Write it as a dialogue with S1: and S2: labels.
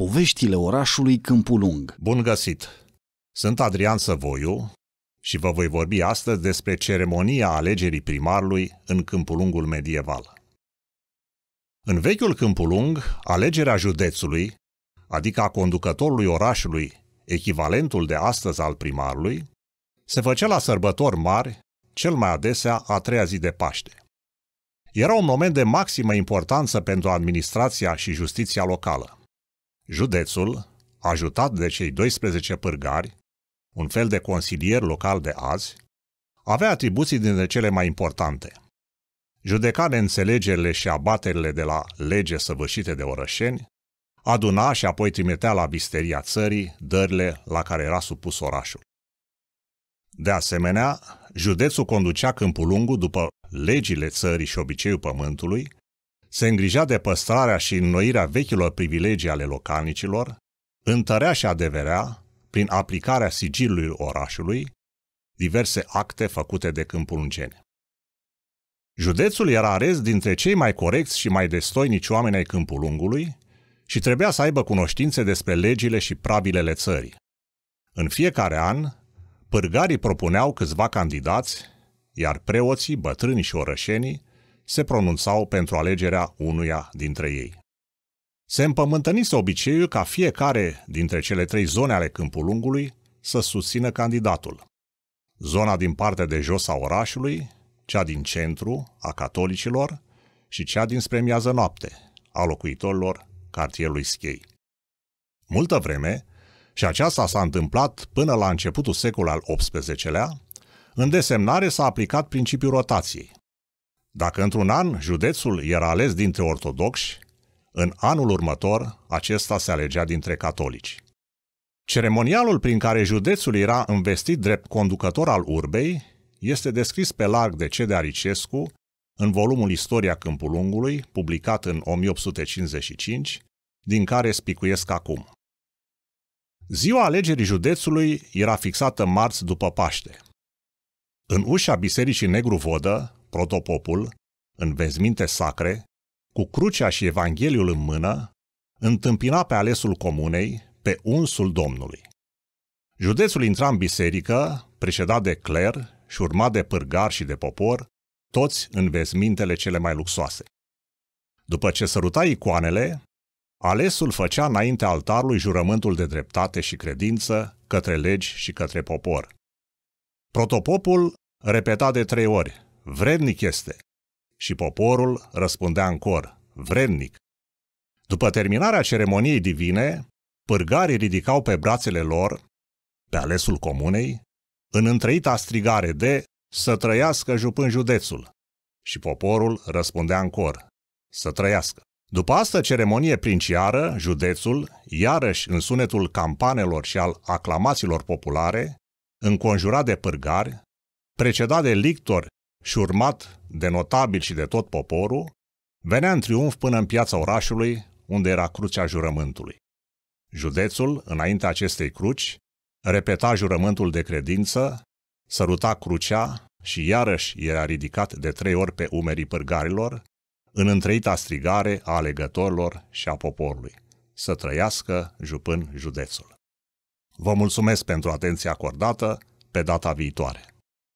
S1: Poveștile orașului Câmpulung. Bun găsit! Sunt Adrian Săvoiu și vă voi vorbi astăzi despre ceremonia alegerii primarului în Câmpulungul medieval. În vechiul Câmpulung, alegerea județului, adică a conducătorului orașului, echivalentul de astăzi al primarului, se făcea la sărbători mari, cel mai adesea a treia zi de Paște. Era un moment de maximă importanță pentru administrația și justiția locală. Județul, ajutat de cei 12 pârgari, un fel de consilier local de azi, avea atribuții dintre cele mai importante. Judeca înțelegerile și abaterile de la lege săvârșite de orășeni, aduna și apoi trimitea la bisteria țării dările la care era supus orașul. De asemenea, județul conducea câmpul lungu după legile țării și obiceiul pământului, se îngrija de păstrarea și înnoirea vechilor privilegii ale localnicilor, întărea și adeverea, prin aplicarea sigilului orașului, diverse acte făcute de câmpulungeni. Județul era ares dintre cei mai corecți și mai destoinici oameni ai Câmpulungului și trebuia să aibă cunoștințe despre legile și pravilele țării. În fiecare an, pârgarii propuneau câțiva candidați, iar preoții, bătrânii și orășenii se pronunțau pentru alegerea unuia dintre ei. Se împământănise obiceiul ca fiecare dintre cele trei zone ale Câmpulungului să susțină candidatul. Zona din partea de jos a orașului, cea din centru, a catolicilor, și cea din spremiază noapte, a locuitorilor cartierului Schei. Multă vreme, și aceasta s-a întâmplat până la începutul secolului al XVIII-lea, în desemnare s-a aplicat principiul rotației. Dacă într-un an județul era ales dintre ortodoxi, în anul următor acesta se alegea dintre catolici. Ceremonialul prin care județul era investit drept conducător al urbei este descris pe larg de Cede de Aricescu în volumul Istoria Câmpulungului, publicat în 1855, din care spicuiesc acum. Ziua alegerii județului era fixată marți după Paște. În ușa Bisericii Negru Vodă protopopul, în vezminte sacre, cu crucea și Evangheliul în mână, întâmpina pe alesul comunei, pe unsul Domnului. Județul intra în biserică, președat de cler și urmat de pârgar și de popor, toți în vezmintele cele mai luxoase. După ce săruta icoanele, alesul făcea înainte altarului jurământul de dreptate și credință către legi și către popor. Protopopul repeta de trei ori, Vrednic este. Și poporul răspundea în cor, vrednic. După terminarea ceremoniei divine, pârgarii ridicau pe brațele lor, pe alesul comunei, în întreita strigare de să trăiască jupân județul. Și poporul răspundea în cor, să trăiască. După asta ceremonie princiară, județul, iarăși în sunetul campanelor și al aclamațiilor populare, înconjurat de pârgari, precedat de lictori și urmat de notabil și de tot poporul, venea în triumf până în piața orașului, unde era crucea jurământului. Județul, înaintea acestei cruci, repeta jurământul de credință, săruta crucea și iarăși era ridicat de trei ori pe umerii pârgarilor, în întreita strigare a alegătorilor și a poporului. Să trăiască jupân județul! Vă mulțumesc pentru atenția acordată, pe data viitoare!